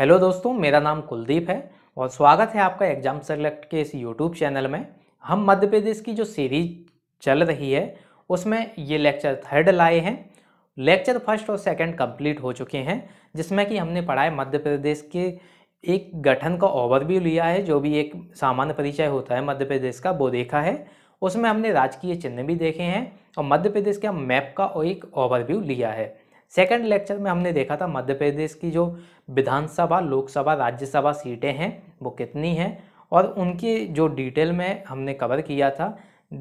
hello दोस्तों मेरा नाम कुलदीप है और स्वागत है आपका एग्जाम सेलेक्ट के इस यूट्यूब चैनल में हम मध्य प्रदेश की जो सीरीज चल रही है उसमें ये लेक्चर थर्ड लाए हैं लेक्चर फर्स्ट और सेकंड कंप्लीट हो चुके हैं जिसमें कि हमने पढ़ा है मध्य प्रदेश के एक गठन का ओवरव्यू लिया है जो भी एक सामान्य परिचय होता है मध्य प्रदेश का वो देखा है उसमें हमने राजकीय चिन्ह भी देखे हैं और मध्य प्रदेश के मैप का एक ओवरव्यू लिया है सेकंड लेक्चर में हमने देखा था मध्य प्रदेश की जो विधानसभा लोकसभा राज्यसभा सीटें हैं वो कितनी हैं और उनकी जो डिटेल में हमने कवर किया था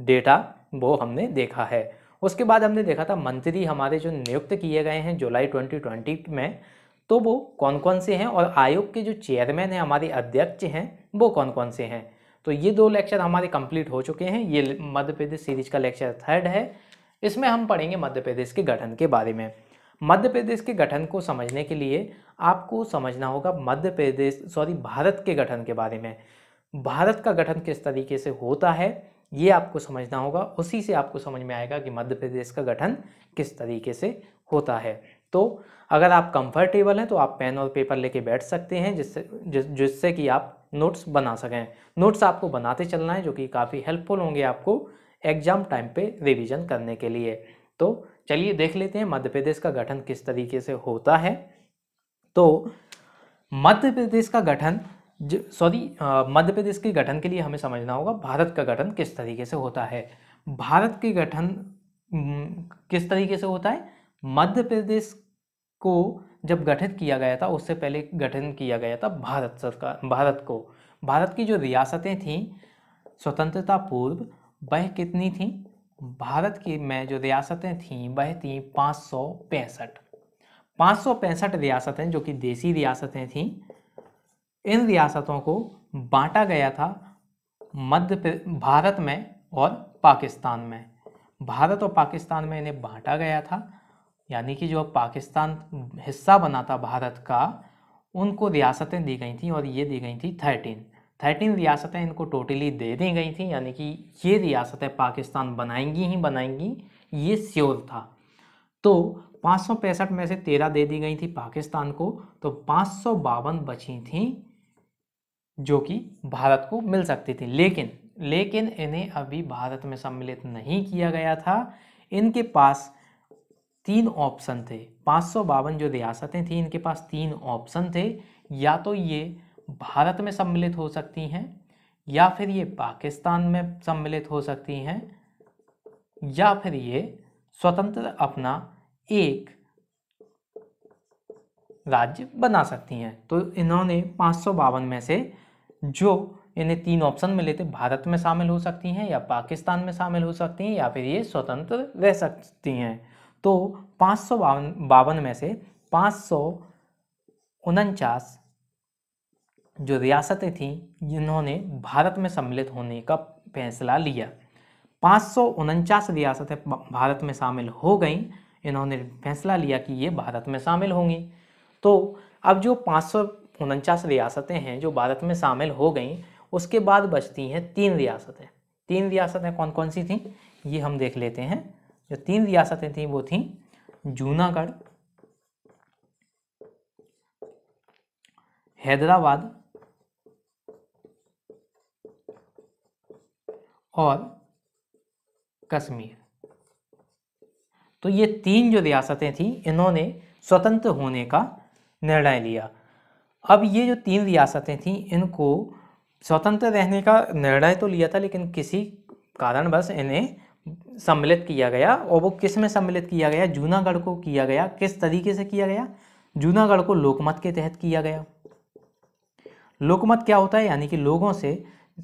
डेटा वो हमने देखा है उसके बाद हमने देखा था मंत्री हमारे जो नियुक्त किए गए हैं जुलाई 2020 में तो वो कौन कौन से हैं और आयोग के जो चेयरमैन हैं हमारे अध्यक्ष हैं वो कौन कौन से हैं तो ये दो लेक्चर हमारे कंप्लीट हो चुके हैं ये मध्य प्रदेश सीरीज का लेक्चर थर्ड है इसमें हम पढ़ेंगे मध्य प्रदेश के गठन के बारे में मध्य प्रदेश के गठन को समझने के लिए आपको समझना होगा मध्य प्रदेश सॉरी भारत के गठन के बारे में भारत का गठन किस तरीके से होता है ये आपको समझना होगा उसी से आपको समझ में आएगा कि मध्य प्रदेश का गठन किस तरीके से होता है तो अगर आप कंफर्टेबल हैं तो आप पेन और पेपर लेके बैठ सकते हैं जिससे जिस जिससे कि आप नोट्स बना सकें नोट्स आपको बनाते चलना है जो कि काफ़ी हेल्पफुल होंगे आपको एग्ज़ाम टाइम पे रिवीजन करने के लिए तो चलिए देख लेते हैं मध्य प्रदेश का गठन किस तरीके से होता है तो मध्य प्रदेश का गठन सॉरी मध्य प्रदेश के गठन के लिए हमें समझना होगा भारत का गठन किस तरीके से होता है भारत के गठन किस तरीके से होता है मध्य प्रदेश को जब गठित किया गया था उससे पहले गठन किया गया था भारत सरकार भारत को भारत की जो रियासतें थीं स्वतंत्रता पूर्व वह कितनी थीं भारत की में जो रियासतें थीं वह थीं पाँच सौ पैंसठ पाँच सौ पैंसठ रियासतें जो कि देसी रियासतें थीं इन रियासतों को बांटा गया था मध्य भारत में और पाकिस्तान में भारत और पाकिस्तान में इन्हें बांटा गया था यानी कि जो पाकिस्तान हिस्सा बना था भारत का उनको रियासतें दी गई थी और ये दी गई थी थर्टीन थर्टीन रियासतें इनको टोटली दे दी गई थी यानी कि ये रियासतें पाकिस्तान बनाएंगी ही बनाएंगी ये श्योर था तो पाँच में से तेरह दे दी गई थी पाकिस्तान को तो पाँच बची थी जो कि भारत को मिल सकती थी लेकिन लेकिन इन्हें अभी भारत में सम्मिलित नहीं किया गया था इनके पास तीन ऑप्शन थे पाँच जो रियासतें थी इनके पास तीन ऑप्शन थे या तो ये भारत में सम्मिलित हो सकती हैं या फिर ये पाकिस्तान में सम्मिलित हो सकती हैं या फिर ये स्वतंत्र अपना एक राज्य बना सकती हैं तो इन्होंने पाँच में से जो इन्हें तीन ऑप्शन मिले थे भारत में शामिल हो सकती हैं या पाकिस्तान में शामिल हो सकती हैं या फिर ये स्वतंत्र रह सकती हैं तो पाँच सौ बावन में से पाँच सौ उनचास जो रियासतें थीं जिन्होंने भारत में सम्मिलित होने का फैसला लिया पाँच रियासतें भारत में शामिल हो गईं इन्होंने फैसला लिया कि ये भारत में शामिल होंगी तो अब जो पाँच रियासतें हैं जो भारत में शामिल हो गईं उसके बाद बचती हैं तीन रियासतें तीन रियासतें कौन कौन सी थीं ये हम देख लेते हैं जो तीन रियासतें थीं वो थीं जूनागढ़ हैदराबाद और कश्मीर तो ये तीन जो रियासतें थीं इन्होंने स्वतंत्र होने का निर्णय लिया अब ये जो तीन रियासतें थीं इनको स्वतंत्र रहने का निर्णय तो लिया था लेकिन किसी कारणवश इन्हें सम्मिलित किया गया और वो किस में सम्मिलित किया गया जूनागढ़ को किया गया किस तरीके से किया गया जूनागढ़ को लोकमत के तहत किया गया लोकमत क्या होता है यानी कि लोगों से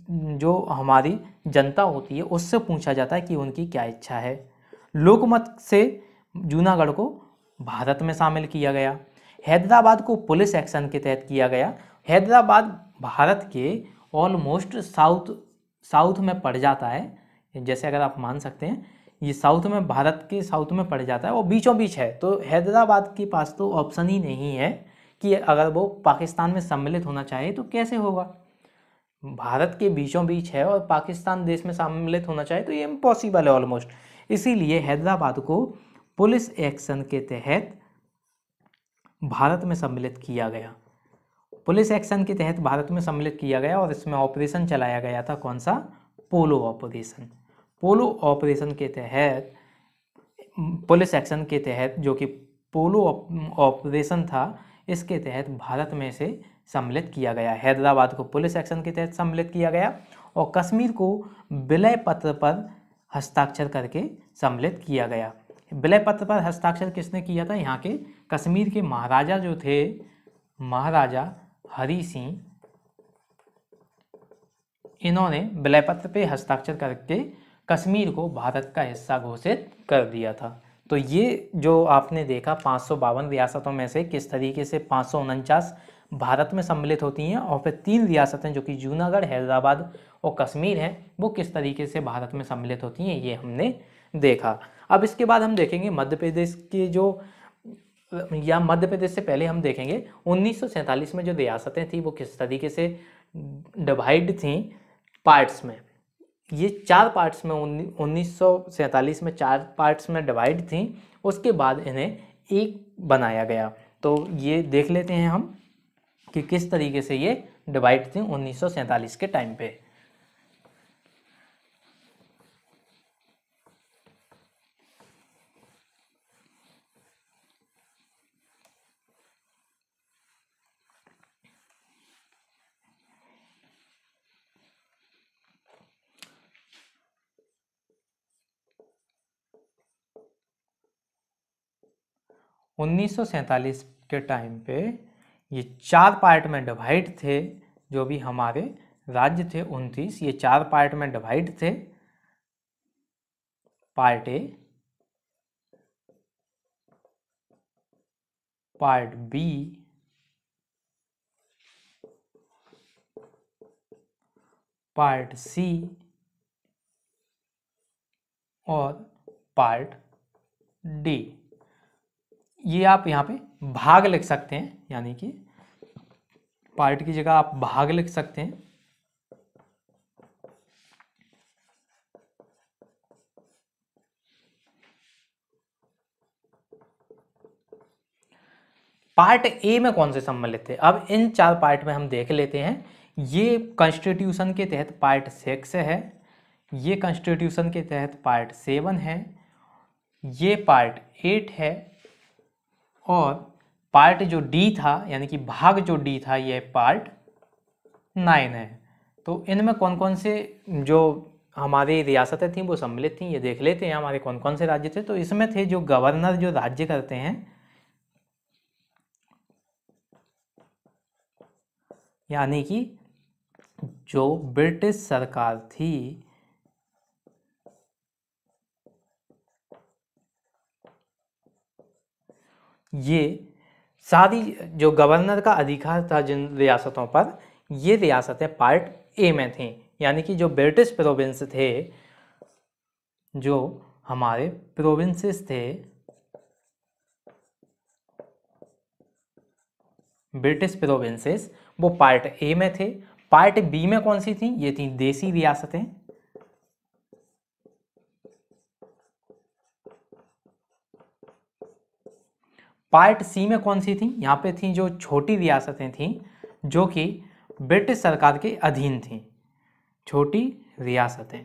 जो हमारी जनता होती है उससे पूछा जाता है कि उनकी क्या इच्छा है लोकमत से जूनागढ़ को भारत में शामिल किया गया हैदराबाद को पुलिस एक्शन के तहत किया गया हैदराबाद भारत के ऑलमोस्ट साउथ साउथ में पड़ जाता है जैसे अगर आप मान सकते हैं ये साउथ में भारत के साउथ में पड़ जाता है वो बीचों बीच है तो हैदराबाद के पास तो ऑप्शन ही नहीं है कि अगर वो पाकिस्तान में सम्मिलित होना चाहे तो कैसे होगा भारत के बीचों बीच है और पाकिस्तान देश में सम्मिलित होना चाहिए तो ये इम्पॉसिबल है ऑलमोस्ट इसीलिए हैदराबाद को पुलिस एक्शन के तहत भारत में सम्मिलित किया गया पुलिस एक्शन के तहत भारत में सम्मिलित किया गया और इसमें ऑपरेशन चलाया गया था कौन सा पोलो ऑपरेशन पोलो ऑपरेशन के तहत पुलिस एक्शन के तहत जो कि पोलो ऑपरेशन था इसके तहत भारत में से सम्मिलित किया गया हैदराबाद को पुलिस एक्शन के तहत सम्मिलित किया गया और कश्मीर को विलय पत्र पर हस्ताक्षर करके सम्मिलित किया गया विलय पत्र पर हस्ताक्षर किसने किया था यहाँ के कश्मीर के महाराजा जो थे महाराजा हरी सिंह इन्होंने विलय पत्र पर हस्ताक्षर करके कश्मीर को भारत का हिस्सा घोषित कर दिया था तो ये जो आपने देखा पाँच रियासतों में से किस तरीके से पाँच भारत में सम्मिलित होती हैं और फिर तीन रियासतें जो कि जूनागढ़ हैदराबाद और कश्मीर हैं वो किस तरीके से भारत में सम्मिलित होती हैं ये हमने देखा अब इसके बाद हम देखेंगे मध्य प्रदेश के जो या मध्य प्रदेश से पहले हम देखेंगे उन्नीस में जो रियासतें थी वो किस तरीके से डिवाइड थी पार्ट्स में ये चार पार्ट्स में उन्नीस में चार पार्ट्स में डिवाइड थी उसके बाद इन्हें एक बनाया गया तो ये देख लेते हैं हम कि किस तरीके से ये डिवाइड थी उन्नीस के टाइम पे उन्नीस के टाइम पे ये चार पार्ट में डिवाइड थे जो भी हमारे राज्य थे उनतीस ये चार पार्ट में डिवाइड थे part A part B part C और पार्ट डी ये आप यहाँ पे भाग लिख सकते हैं यानी कि पार्ट की जगह आप भाग लिख सकते हैं पार्ट ए में कौन से सम्मिलित है अब इन चार पार्ट में हम देख लेते हैं ये कॉन्स्टिट्यूशन के तहत पार्ट सिक्स है ये कॉन्स्टिट्यूशन के तहत पार्ट सेवन है ये पार्ट एट है और पार्ट जो डी था यानी कि भाग जो डी था ये पार्ट नाइन है तो इनमें कौन कौन से जो हमारी रियासतें थी वो सम्मिलित थी ये देख लेते हैं हमारे कौन कौन से राज्य थे तो इसमें थे जो गवर्नर जो राज्य करते हैं यानी कि जो ब्रिटिश सरकार थी ये साथ ही जो गवर्नर का अधिकार था जिन रियासतों पर ये रियासतें पार्ट ए में थीं यानी कि जो ब्रिटिश प्रोविंस थे जो हमारे प्रोविंसेस थे ब्रिटिश प्रोविंसेस वो पार्ट ए में थे पार्ट बी में कौन सी थी ये थी देसी रियासतें पार्ट सी में कौन सी थी यहाँ पे थी जो छोटी रियासतें थीं जो कि ब्रिटिश सरकार के अधीन थीं छोटी रियासतें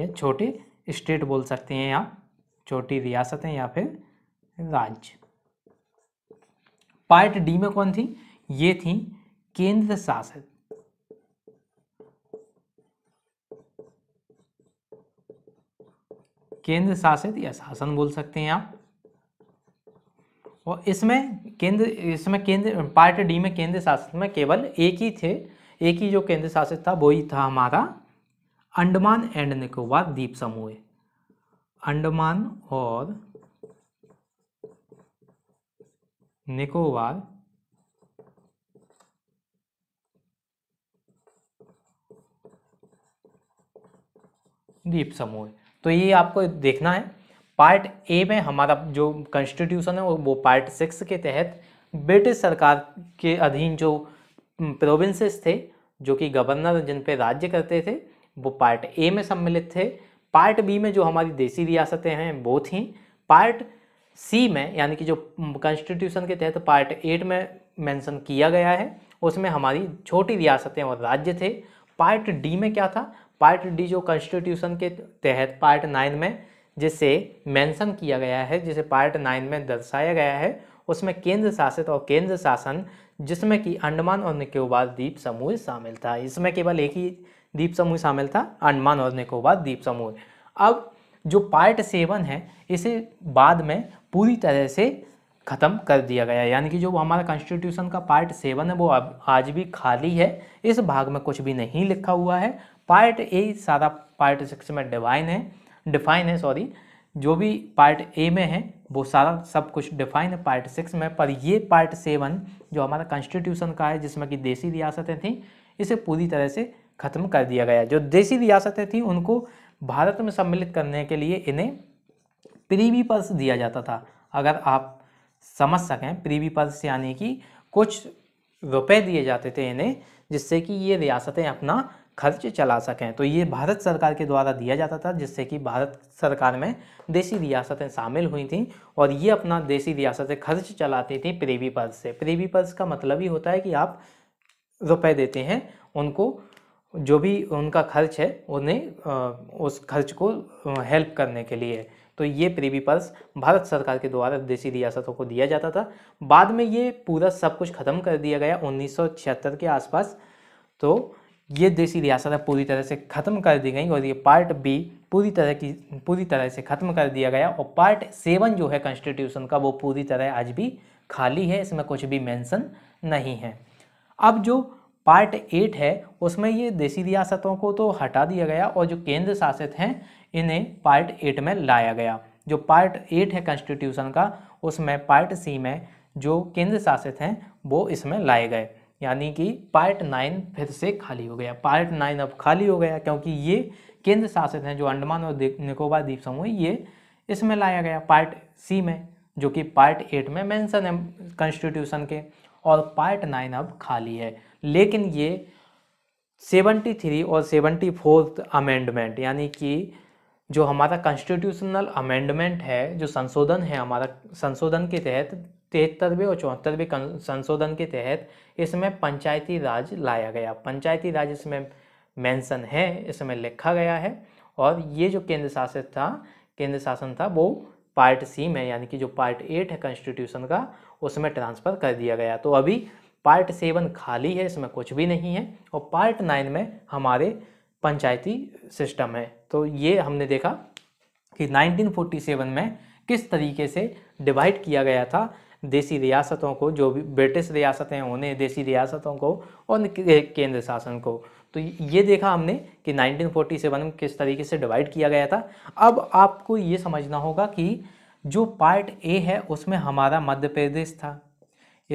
ये छोटे स्टेट बोल सकते हैं आप छोटी रियासतें या फिर राज्य पार्ट डी में कौन थी ये थी केंद्र शासित केंद्र शासित या शासन बोल सकते हैं आप और इसमें केंद्र इसमें केंद्र पार्ट डी में केंद्र शासित में केवल एक ही थे एक ही जो केंद्र शासित था वो ही था हमारा अंडमान एंड निकोबार द्वीप समूह अंडमान और निकोबार द्वीप समूह तो ये आपको देखना है पार्ट ए में हमारा जो कॉन्स्टिट्यूशन है वो पार्ट सिक्स के तहत ब्रिटिश सरकार के अधीन जो प्रोविंसेस थे जो कि गवर्नर जिन पे राज्य करते थे वो पार्ट ए में सम्मिलित थे पार्ट बी में जो हमारी देसी रियासतें हैं वो थी पार्ट सी में यानी कि जो कॉन्स्टिट्यूशन के तहत पार्ट एट में मेंशन किया गया है उसमें हमारी छोटी रियासतें और राज्य थे पार्ट डी में क्या था पार्ट डी जो कॉन्स्टिट्यूशन के तहत पार्ट नाइन में जिसे मेंशन किया गया है जिसे पार्ट नाइन में दर्शाया गया है उसमें केंद्र शासित और केंद्र शासन जिसमें कि अंडमान और निकोबार द्वीप समूह शामिल था इसमें केवल एक ही द्वीप समूह शामिल था अंडमान और निकोबार द्वीप समूह अब जो पार्ट सेवन है इसे बाद में पूरी तरह से ख़त्म कर दिया गया यानी कि जो हमारा कॉन्स्टिट्यूशन का पार्ट सेवन है वो अब आज भी खाली है इस भाग में कुछ भी नहीं लिखा हुआ है पार्ट ए सारा पार्ट सिक्स में डिवाइन है डिफाइन है सॉरी जो भी पार्ट ए में है वो सारा सब कुछ डिफाइन है पार्ट सिक्स में पर ये पार्ट सेवन जो हमारा कॉन्स्टिट्यूशन का है जिसमें कि देसी रियासतें थीं इसे पूरी तरह से ख़त्म कर दिया गया जो देसी रियासतें थीं उनको भारत में सम्मिलित करने के लिए इन्हें प्रीवी पर्स दिया जाता था अगर आप समझ सकें प्रीवी पर्स यानी कि कुछ रुपए दिए जाते थे इन्हें जिससे कि ये रियासतें अपना खर्च चला सकें तो ये भारत सरकार के द्वारा दिया जाता था जिससे कि भारत सरकार में देसी रियासतें शामिल हुई थीं और ये अपना देसी रियासतें खर्च चलाती थी प्रेवी पर्स से प्रेवी पर्स का मतलब ही होता है कि आप रुपए देते हैं उनको जो भी उनका खर्च है उन्हें उस खर्च को हेल्प करने के लिए तो ये प्रेवी पर्स भारत सरकार के द्वारा देसी रियासतों को दिया जाता था बाद में ये पूरा सब कुछ ख़त्म कर दिया गया उन्नीस के आसपास तो ये देसी रियासत पूरी तरह से ख़त्म कर दी गई और ये पार्ट बी पूरी तरह की पूरी तरह से ख़त्म कर दिया गया और पार्ट सेवन जो है कॉन्स्टिट्यूशन का वो पूरी तरह आज भी खाली है इसमें कुछ भी मेंशन नहीं है अब जो पार्ट एट है उसमें ये देसी रियासतों को तो हटा दिया गया और जो केंद्र शासित हैं इन्हें पार्ट एट में लाया गया जो पार्ट एट है कॉन्स्टिट्यूशन का उसमें पार्ट सी में जो केंद्र शासित हैं वो इसमें लाए गए यानी कि पार्ट नाइन फिर से खाली हो गया पार्ट नाइन अब खाली हो गया क्योंकि ये केंद्र शासित हैं जो अंडमान और निकोबार द्वीप समूह ये इसमें लाया गया पार्ट सी में जो कि पार्ट एट में मेंशन है कॉन्स्टिट्यूशन के और पार्ट नाइन अब खाली है लेकिन ये सेवेंटी थ्री और सेवेंटी फोर्थ अमेंडमेंट यानी कि जो हमारा कॉन्स्टिट्यूशनल अमेंडमेंट है जो संशोधन है हमारा संशोधन के तहत तिहत्तरवें और चौहत्तरवें संशोधन के तहत इसमें पंचायती राज लाया गया पंचायती राज इसमें मेंशन है इसमें लिखा गया है और ये जो केंद्र शासित था केंद्र शासन था वो पार्ट सी में यानी कि जो पार्ट एट है कॉन्स्टिट्यूशन का उसमें ट्रांसफ़र कर दिया गया तो अभी पार्ट सेवन खाली है इसमें कुछ भी नहीं है और पार्ट नाइन में हमारे पंचायती सिस्टम है तो ये हमने देखा कि 1947 में किस तरीके से डिवाइड किया गया था देसी रियासतों को जो भी ब्रिटिश रियासतें उन्हें देसी रियासतों को और केंद्र शासन को तो ये देखा हमने कि 1947 में किस तरीके से डिवाइड किया गया था अब आपको ये समझना होगा कि जो पार्ट ए है उसमें हमारा मध्य प्रदेश था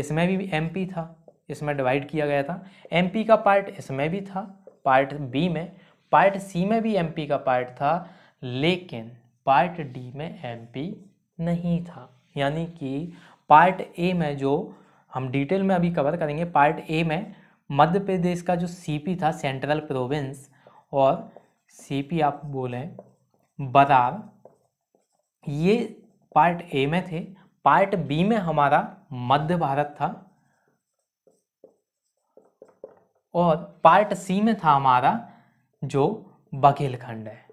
इसमें भी एमपी था इसमें डिवाइड किया गया था एमपी का पार्ट इसमें भी था पार्ट बी में पार्ट सी में भी एमपी का पार्ट था लेकिन पार्ट डी में एमपी नहीं था यानी कि पार्ट ए में जो हम डिटेल में अभी कवर करेंगे पार्ट ए में मध्य प्रदेश का जो सीपी था सेंट्रल प्रोविंस और सीपी आप बोलें बरार ये पार्ट ए में थे पार्ट बी में हमारा मध्य भारत था और पार्ट सी में था हमारा जो बघेलखंड है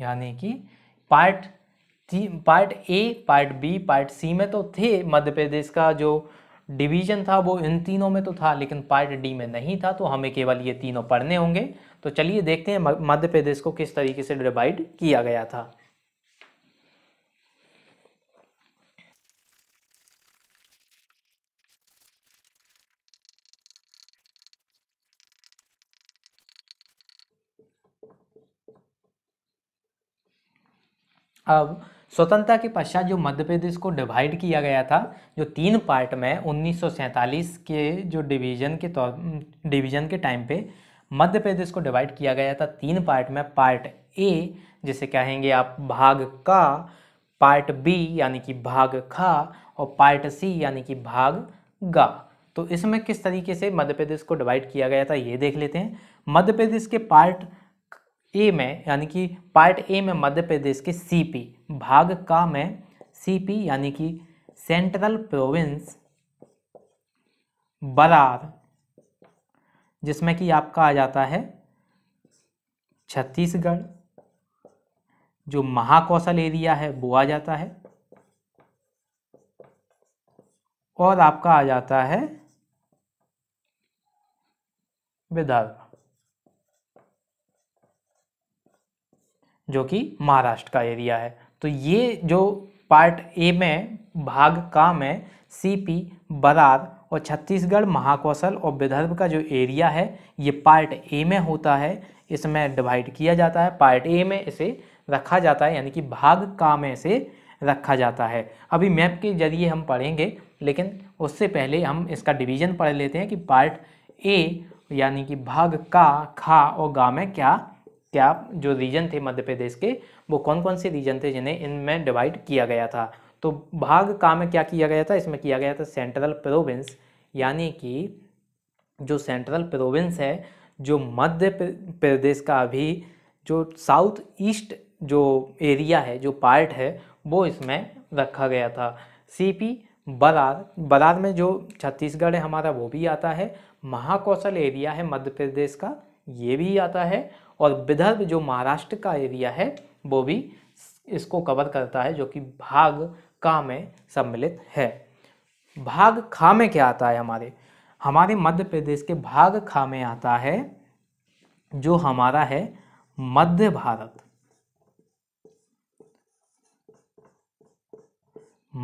यानी कि part part A part B part C में तो थे मध्य प्रदेश का जो डिवीजन था वो इन तीनों में तो था लेकिन पार्ट डी में नहीं था तो हमें केवल ये तीनों पढ़ने होंगे तो चलिए देखते हैं मध्य प्रदेश को किस तरीके से डिवाइड किया गया था अब स्वतंत्रता के पश्चात जो मध्य प्रदेश को डिवाइड किया गया था जो तीन पार्ट में उन्नीस के जो डिवीजन के तौर डिवीजन के टाइम पे मध्य प्रदेश को डिवाइड किया गया था तीन पार्ट में पार्ट ए जिसे कहेंगे आप भाग का पार्ट बी यानी कि भाग खा और पार्ट सी यानी कि भाग गा तो इसमें किस तरीके से मध्य प्रदेश को डिवाइड किया गया था ये देख लेते हैं मध्य प्रदेश के पार्ट ए में यानी कि पार्ट ए में मध्य प्रदेश के सीपी भाग का में सीपी यानी कि सेंट्रल प्रोविंस बरार जिसमें कि आपका आ जाता है छत्तीसगढ़ जो महाकौशल एरिया है वो आ जाता है और आपका आ जाता है विदर्भ जो कि महाराष्ट्र का एरिया है तो ये जो पार्ट ए में भाग का में सीपी बरार और छत्तीसगढ़ महाकौशल और विदर्भ का जो एरिया है ये पार्ट ए में होता है इसमें डिवाइड किया जाता है पार्ट ए में इसे रखा जाता है यानी कि भाग का में इसे रखा जाता है अभी मैप के जरिए हम पढ़ेंगे लेकिन उससे पहले हम इसका डिवीजन पढ़ लेते हैं कि पार्ट ए यानी कि भाग का खा और गा में क्या क्या जो रीजन थे मध्य प्रदेश के वो कौन कौन से रीजन थे जिन्हें इनमें डिवाइड किया गया था तो भाग का में क्या किया गया था इसमें किया गया था सेंट्रल प्रोविंस यानी कि जो सेंट्रल प्रोविंस है जो मध्य प्रदेश का अभी जो साउथ ईस्ट जो एरिया है जो पार्ट है वो इसमें रखा गया था सीपी बरार बरार में जो छत्तीसगढ़ है हमारा वो भी आता है महाकौशल एरिया है मध्य प्रदेश का ये भी आता है और विदर्भ जो महाराष्ट्र का एरिया है वो भी इसको कवर करता है जो कि भाग का में सम्मिलित है भाग खा में क्या आता है हमारे हमारे मध्य प्रदेश के भाग खा में आता है जो हमारा है मध्य भारत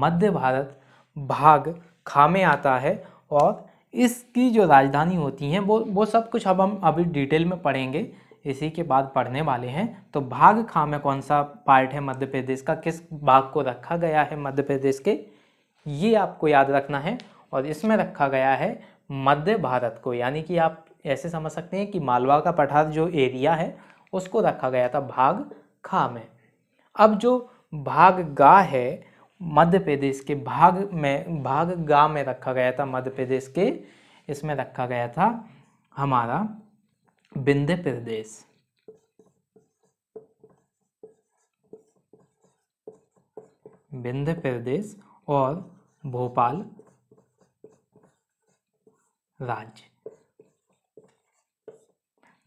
मध्य भारत भाग खा में आता है और इसकी जो राजधानी होती है वो वो सब कुछ अब हम अभी डिटेल में पढ़ेंगे इसी के बाद पढ़ने वाले हैं तो भाग खा में कौन सा पार्ट है मध्य प्रदेश का किस भाग को रखा गया है मध्य प्रदेश के ये आपको याद रखना है और इसमें रखा गया है मध्य भारत को यानी कि आप ऐसे समझ सकते हैं कि मालवा का पठार जो एरिया है उसको रखा गया था भाग खा में अब जो भाग गा है मध्य प्रदेश के भाग में भाग गा में रखा गया था मध्य प्रदेश के इसमें रखा गया था हमारा विंध्य प्रदेश विंध्य प्रदेश और भोपाल राज्य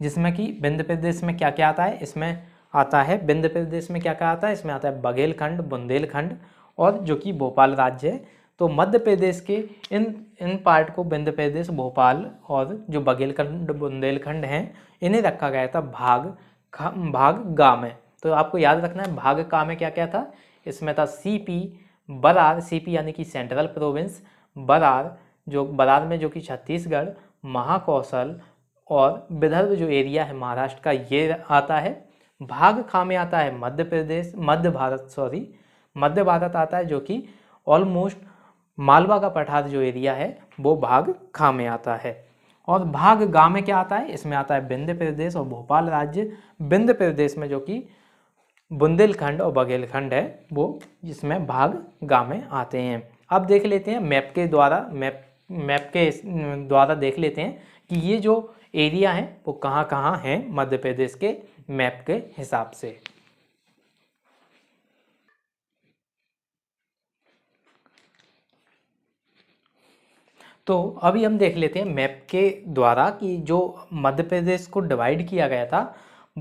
जिसमें कि विंध्य प्रदेश में क्या क्या आता है इसमें आता है विंध्य प्रदेश में क्या क्या आता है इसमें आता है बघेलखंड बुंदेलखंड और जो कि भोपाल राज्य है तो मध्य प्रदेश के इन इन पार्ट को बिंद प्रदेश भोपाल और जो बघेलखंड बुंदेलखंड हैं इन्हें रखा गया था भाग भाग गा में तो आपको याद रखना है भाग का में क्या क्या था इसमें था सीपी बरार सीपी यानी कि सेंट्रल प्रोविंस बरार जो बरार में जो कि छत्तीसगढ़ महाकौशल और विदर्भ जो एरिया है महाराष्ट्र का ये आता है भाग खा में आता है मध्य प्रदेश मध्य भारत सॉरी मध्य भारत आता है जो कि ऑलमोस्ट मालवा का पठार जो एरिया है वो भाग खा में आता है और भाग गा में क्या आता है इसमें आता है बिंद प्रदेश और भोपाल राज्य बिंद प्रदेश में जो कि बुंदेलखंड और बघेलखंड है वो इसमें भाग गा में आते हैं अब देख लेते हैं मैप के द्वारा मैप मैप के द्वारा देख लेते हैं कि ये जो एरिया है वो कहाँ कहाँ है मध्य प्रदेश के मैप के हिसाब से तो अभी हम देख लेते हैं मैप के द्वारा कि जो मध्य प्रदेश को डिवाइड किया गया था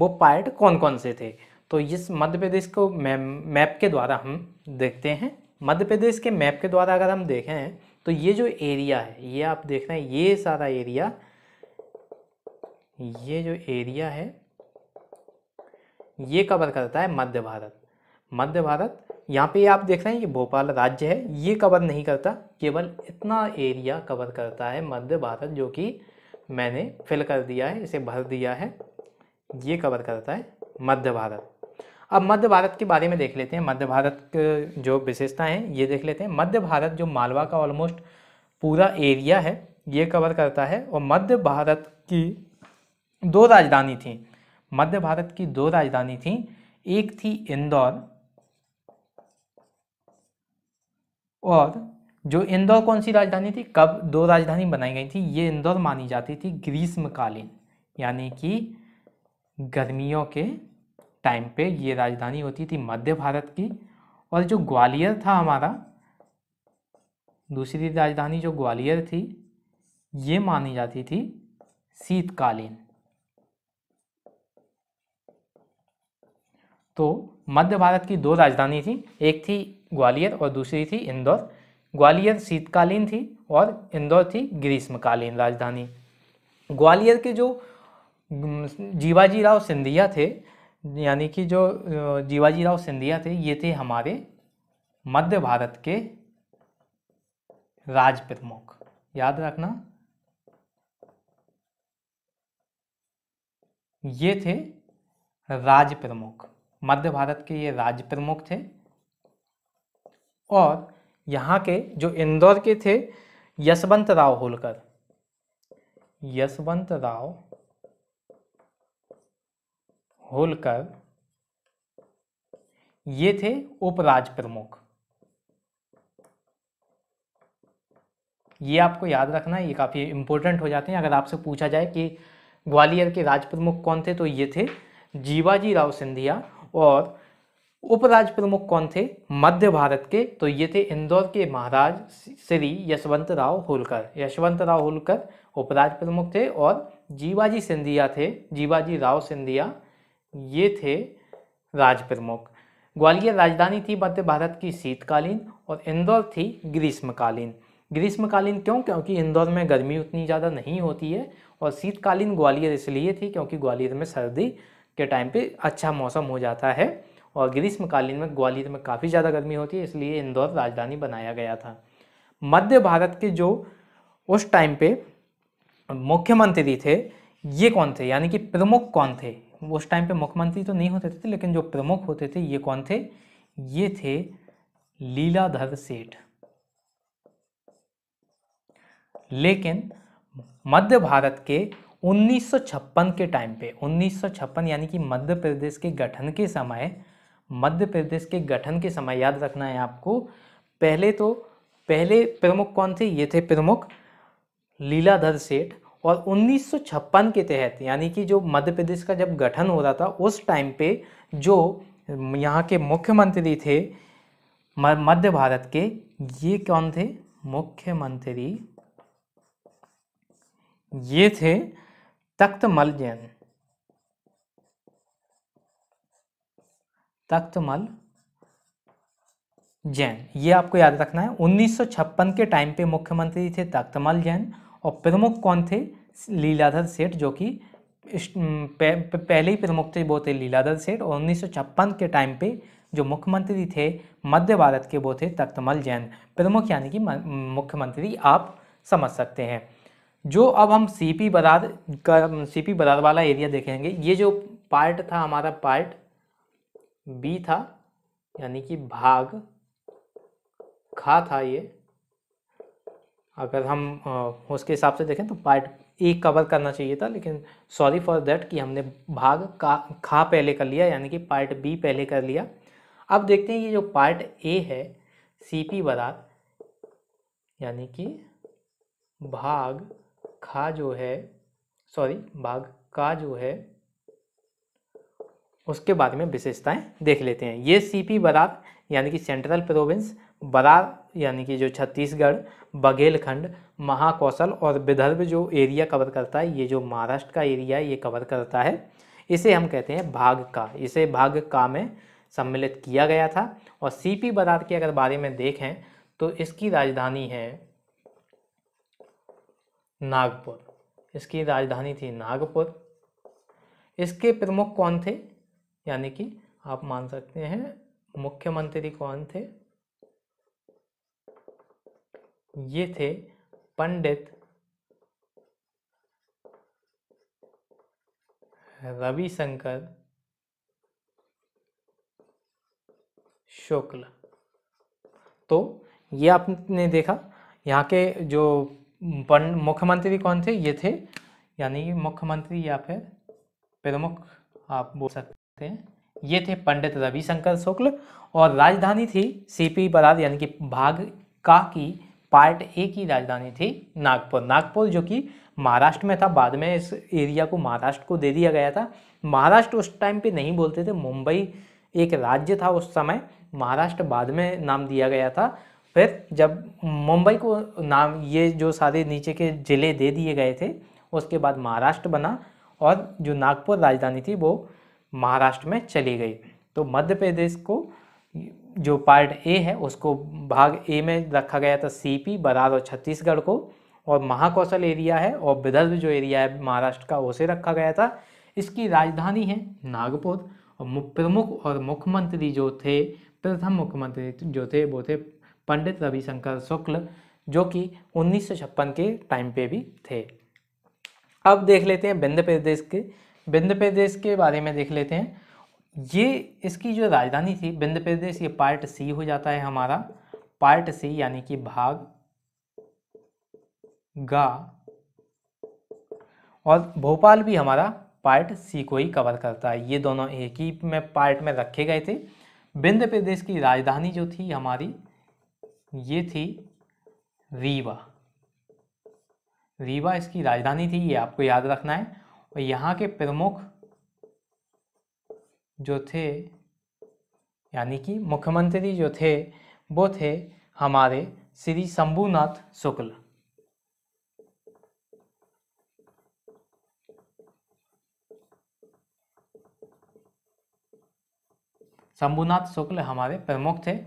वो पार्ट कौन कौन से थे तो इस मध्य प्रदेश को मैप के द्वारा हम देखते हैं मध्य प्रदेश के मैप के द्वारा अगर हम देखें तो ये जो एरिया है ये आप देख रहे हैं ये सारा एरिया ये जो एरिया है ये कवर करता है मध्य भारत मध्य भारत यहाँ पे आप देख रहे हैं ये भोपाल राज्य है ये कवर नहीं करता केवल इतना एरिया कवर करता है मध्य भारत जो कि मैंने फिल कर दिया है इसे भर दिया है ये कवर करता है मध्य भारत अब मध्य भारत के बारे में देख लेते हैं मध्य भारत जो विशेषता हैं ये देख लेते हैं मध्य भारत जो मालवा का ऑलमोस्ट पूरा एरिया है ये कवर करता है और मध्य भारत की दो राजधानी थी मध्य भारत की दो राजधानी थी एक थी इंदौर और जो इंदौर कौन सी राजधानी थी कब दो राजधानी बनाई गई थी ये इंदौर मानी जाती थी ग्रीष्मकालीन यानी कि गर्मियों के टाइम पे ये राजधानी होती थी मध्य भारत की और जो ग्वालियर था हमारा दूसरी राजधानी जो ग्वालियर थी ये मानी जाती थी शीतकालीन तो मध्य भारत की दो राजधानी थी एक थी ग्वालियर और दूसरी थी इंदौर ग्वालियर शीतकालीन थी और इंदौर थी ग्रीष्मकालीन राजधानी ग्वालियर के जो जीवाजी राव सिंधिया थे यानी कि जो जीवाजी राव सिंधिया थे ये थे हमारे मध्य भारत के राज प्रमुख याद रखना ये थे राज प्रमुख मध्य भारत के ये राज प्रमुख थे और यहाँ के जो इंदौर के थे यशवंत राव होलकर यशवंत राव होलकर ये थे उपराज प्रमुख ये आपको याद रखना है ये काफ़ी इंपोर्टेंट हो जाते हैं अगर आपसे पूछा जाए कि ग्वालियर के राज प्रमुख कौन थे तो ये थे जीवाजी राव सिंधिया और उपराज प्रमुख कौन थे मध्य भारत के तो ये थे इंदौर के महाराज श्री यशवंत राव होलकर यशवंत राव होलकर उपराज प्रमुख थे और जीवाजी सिंधिया थे जीवाजी राव सिंधिया ये थे राज प्रमुख ग्वालियर राजधानी थी मध्य भारत की शीतकालीन और इंदौर थी ग्रीष्मकालीन ग्रीष्मकालीन क्यों क्योंकि इंदौर में गर्मी उतनी ज़्यादा नहीं होती है और शीतकालीन ग्वालियर इसलिए थी क्योंकि ग्वालियर में सर्दी के टाइम पे अच्छा मौसम हो जाता है और ग्रीष्मकालीन में ग्वालियर में काफ़ी ज़्यादा गर्मी होती है इसलिए इंदौर राजधानी बनाया गया था मध्य भारत के जो उस टाइम पे मुख्यमंत्री थे ये कौन थे यानी कि प्रमुख कौन थे उस टाइम पे मुख्यमंत्री तो नहीं होते थे लेकिन जो प्रमुख होते थे ये कौन थे ये थे लीलाधर सेठ लेकिन मध्य भारत के 1956 के टाइम पे 1956 यानी कि मध्य प्रदेश के गठन के समय मध्य प्रदेश के गठन के समय याद रखना है आपको पहले तो पहले प्रमुख कौन थे ये थे प्रमुख लीलाधर सेठ और 1956 के तहत यानी कि जो मध्य प्रदेश का जब गठन हो रहा था उस टाइम पे जो यहाँ के मुख्यमंत्री थे मध्य भारत के ये कौन थे मुख्यमंत्री ये थे तख्त मल जैन तख्तमल जैन ये आपको याद रखना है 1956 के टाइम पे मुख्यमंत्री थे तख्तमल जैन और प्रमुख कौन थे लीलाधर सेठ जो कि पहले ही प्रमुख थे वो थे लीलाधर सेठ और उन्नीस के टाइम पे जो मुख्यमंत्री थे मध्य भारत के वो थे तख्तमल जैन प्रमुख यानी कि मुख्यमंत्री आप समझ सकते हैं जो अब हम सीपी बराद का सी बराद वाला एरिया देखेंगे ये जो पार्ट था हमारा पार्ट बी था यानी कि भाग खा था ये अगर हम उसके हिसाब से देखें तो पार्ट ए कवर करना चाहिए था लेकिन सॉरी फॉर दैट कि हमने भाग का खा पहले कर लिया यानी कि पार्ट बी पहले कर लिया अब देखते हैं ये जो पार्ट ए है सी पी बरात यानी कि भाग खा जो है सॉरी भाग का जो है उसके बाद में विशेषताएं देख लेते हैं ये सीपी बरार यानी कि सेंट्रल प्रोविंस बरार यानी कि जो छत्तीसगढ़ बघेलखंड महाकौशल और विदर्भ जो एरिया कवर करता है ये जो महाराष्ट्र का एरिया है ये कवर करता है इसे हम कहते हैं भाग का इसे भाग का में सम्मिलित किया गया था और सीपी बरार के अगर बारे में देखें तो इसकी राजधानी है नागपुर इसकी राजधानी थी नागपुर इसके प्रमुख कौन थे यानी कि आप मान सकते हैं मुख्यमंत्री कौन थे ये थे पंडित रविशंकर शुक्ल तो ये आपने देखा यहाँ के जो मुख्यमंत्री कौन थे ये थे यानी मुख्यमंत्री या फिर प्रमुख आप बोल सकते सकते हैं ये थे पंडित रविशंकर शुक्ल और राजधानी थी सीपी बराद यानी कि भाग का की पार्ट ए की राजधानी थी नागपुर नागपुर जो कि महाराष्ट्र में था बाद में इस एरिया को महाराष्ट्र को दे दिया गया था महाराष्ट्र उस टाइम पे नहीं बोलते थे मुंबई एक राज्य था उस समय महाराष्ट्र बाद में नाम दिया गया था फिर जब मुंबई को नाम ये जो सारे नीचे के ज़िले दे दिए गए थे उसके बाद महाराष्ट्र बना और जो नागपुर राजधानी थी वो महाराष्ट्र में चली गई तो मध्य प्रदेश को जो पार्ट ए है उसको भाग ए में रखा गया था सीपी बरार और छत्तीसगढ़ को और महाकौशल एरिया है और विदर्भ जो एरिया है महाराष्ट्र का उसे रखा गया था इसकी राजधानी है नागपुर और प्रमुख और मुख्यमंत्री जो थे प्रथम मुख्यमंत्री जो थे वो थे पंडित रविशंकर शुक्ल जो कि उन्नीस के टाइम पे भी थे अब देख लेते हैं विंध्य प्रदेश के विंध्य प्रदेश के बारे में देख लेते हैं ये इसकी जो राजधानी थी विंध्य प्रदेश ये पार्ट सी हो जाता है हमारा पार्ट सी यानी कि भाग गा और भोपाल भी हमारा पार्ट सी को ही कवर करता है ये दोनों एक ही में पार्ट में रखे गए थे विंध्य प्रदेश की राजधानी जो थी हमारी ये थी रीवा रीवा इसकी राजधानी थी ये आपको याद रखना है और यहाँ के प्रमुख जो थे यानी कि मुख्यमंत्री जो थे वो थे हमारे श्री शंभुनाथ शुक्ल शंभुनाथ शुक्ल हमारे प्रमुख थे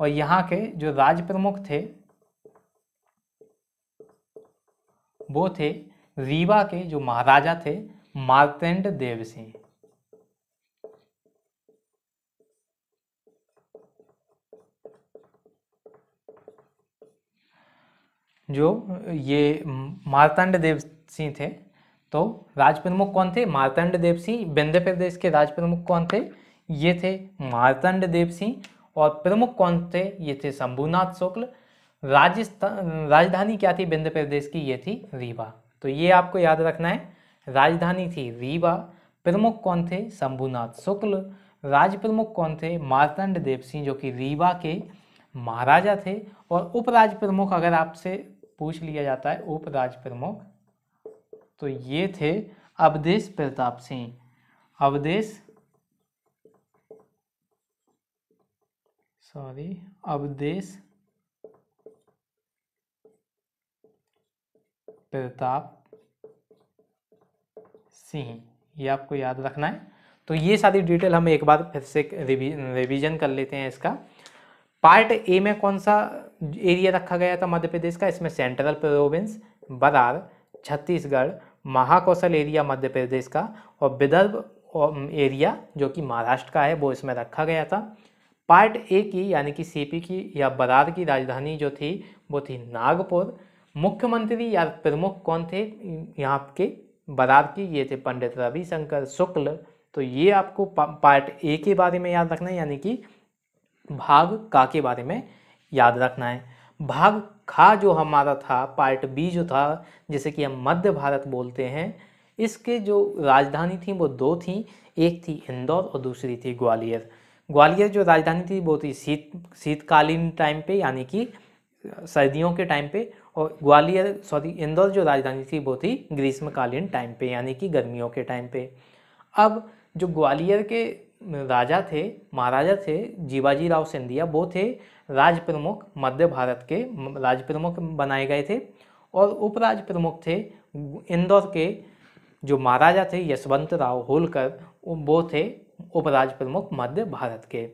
और यहाँ के जो राज प्रमुख थे वो थे रीवा के जो महाराजा थे मार्तेंड देव सिंह जो ये मार्तंड देव सिंह थे तो राज प्रमुख कौन थे मार्तंड देव सिंह बिंद प्रदेश के राज प्रमुख कौन थे ये थे मार्तंड देव सिंह और प्रमुख कौन थे ये थे शंभुनाथ शुक्ल राजस्थान राजधानी क्या थी बिंद प्रदेश की ये थी रीवा तो ये आपको याद रखना है राजधानी थी रीवा प्रमुख कौन थे शंभुनाथ शुक्ल राज प्रमुख कौन थे मारतंड देव सिंह जो कि रीवा के महाराजा थे और उपराज प्रमुख अगर आपसे पूछ लिया जाता है उपराज प्रमुख तो ये थे अवधेश प्रताप सिंह अवधेश सॉरी अवधेश प्रताप सिंह ये आपको याद रखना है तो ये सारी डिटेल हम एक बार फिर से रिवीजन कर लेते हैं इसका पार्ट ए में कौन सा एरिया रखा गया था मध्य प्रदेश का इसमें central province Berar Chhattisgarh Mahakoshal area Madhya Pradesh का और विदर्भ एरिया जो कि महाराष्ट्र का है वो इसमें रखा गया था पार्ट ए की यानी कि सीपी की या बरार की राजधानी जो थी वो थी नागपुर मुख्यमंत्री या प्रमुख कौन थे यहाँ के बराद की ये थे पंडित रविशंकर शुक्ल तो ये आपको पार्ट ए के बारे में याद रखना है यानी कि भाग का के बारे में याद रखना है भाग खा जो हमारा था पार्ट बी जो था जैसे कि हम मध्य भारत बोलते हैं इसके जो राजधानी थी वो दो थी एक थी इंदौर और दूसरी थी ग्वालियर ग्वालियर जो राजधानी थी वो थी शीत शीतकालीन टाइम पे यानी कि सर्दियों के टाइम पे और ग्वालियर सॉरी इंदौर जो राजधानी थी वो थी ग्रीष्मकालीन टाइम पे यानी कि गर्मियों के टाइम पे अब जो ग्वालियर के राजा थे महाराजा थे जीवाजी राव सिंधिया वो थे राज प्रमुख मध्य भारत के राज प्रमुख बनाए गए थे और उपराज प्रमुख थे इंदौर के जो महाराजा थे यशवंत राव होलकर वो थे उपराज प्रमुख मध्य भारत के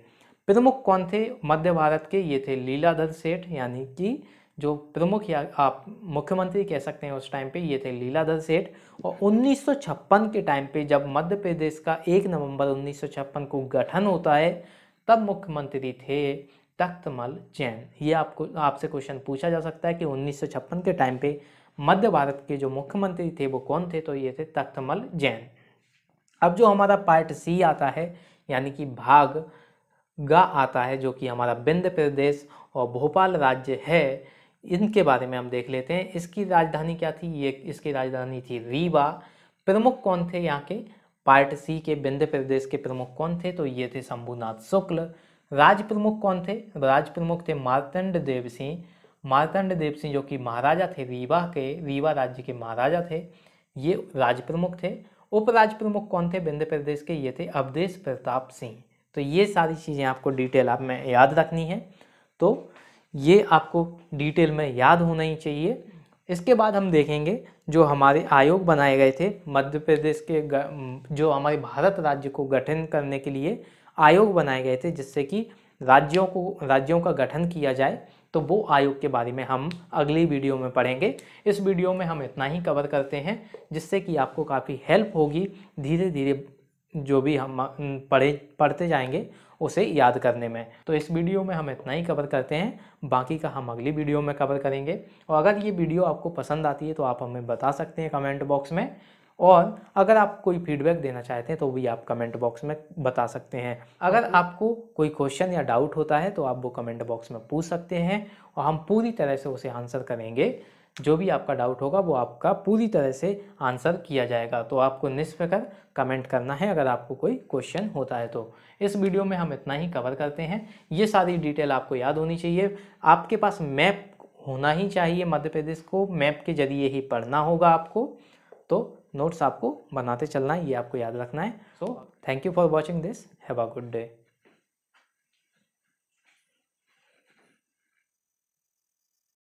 प्रमुख कौन थे मध्य भारत के ये थे लीलाधर सेठ यानी कि जो प्रमुख या आप मुख्यमंत्री कह सकते हैं उस टाइम पे ये थे लीलाधर सेठ और 1956 के टाइम पे जब मध्य प्रदेश का 1 नवंबर 1956 को गठन होता है तब मुख्यमंत्री थे तख्तमल जैन ये आपको आपसे क्वेश्चन पूछा जा सकता है कि 1956 के टाइम पे मध्य भारत के जो मुख्यमंत्री थे वो कौन थे तो ये थे तख्तमल जैन अब जो हमारा पार्ट सी आता है यानी कि भाग गा आता है जो कि हमारा बिंद प्रदेश और भोपाल राज्य है इनके बारे में हम देख लेते हैं इसकी राजधानी क्या थी ये इसकी राजधानी थी रीवा प्रमुख कौन थे यहाँ के पार्ट सी के विंध्य प्रदेश के प्रमुख कौन थे तो ये थे शंभुनाथ शुक्ल राज प्रमुख कौन थे राज प्रमुख थे मारतंड देव सिंह मारतंड देव सिंह जो कि महाराजा थे रीवा के रीवा राज्य के महाराजा थे ये राज प्रमुख थे उपराज प्रमुख कौन थे विंध्य प्रदेश के ये थे अवधेश प्रताप सिंह तो ये सारी चीज़ें आपको डिटेल आप में याद रखनी है तो ये आपको डिटेल में याद होना ही चाहिए इसके बाद हम देखेंगे जो हमारे आयोग बनाए गए थे मध्य प्रदेश के जो हमारे भारत राज्य को गठन करने के लिए आयोग बनाए गए थे जिससे कि राज्यों को राज्यों का गठन किया जाए तो वो आयोग के बारे में हम अगली वीडियो में पढ़ेंगे इस वीडियो में हम इतना ही कवर करते हैं जिससे कि आपको काफ़ी हेल्प होगी धीरे धीरे जो भी हम पढ़े पढ़ते जाएंगे उसे याद करने में तो इस वीडियो में हम इतना ही कवर करते हैं बाकी का हम अगली वीडियो में कवर करेंगे और अगर ये वीडियो आपको पसंद आती है तो आप हमें बता सकते हैं कमेंट बॉक्स में और अगर आप कोई फीडबैक देना चाहते हैं तो भी आप कमेंट बॉक्स में बता सकते हैं अगर आपको कोई क्वेश्चन या डाउट होता है तो आप वो कमेंट बॉक्स में पूछ सकते हैं और हम पूरी तरह से उसे आंसर करेंगे जो भी आपका डाउट होगा वो आपका पूरी तरह से आंसर किया जाएगा तो आपको निष्फिकर कमेंट करना है अगर आपको कोई क्वेश्चन होता है तो इस वीडियो में हम इतना ही कवर करते हैं ये सारी डिटेल आपको याद होनी चाहिए आपके पास मैप होना ही चाहिए मध्य प्रदेश को मैप के जरिए ही पढ़ना होगा आपको तो नोट्स आपको बनाते चलना है ये आपको याद रखना है so thank you for watching this have a good day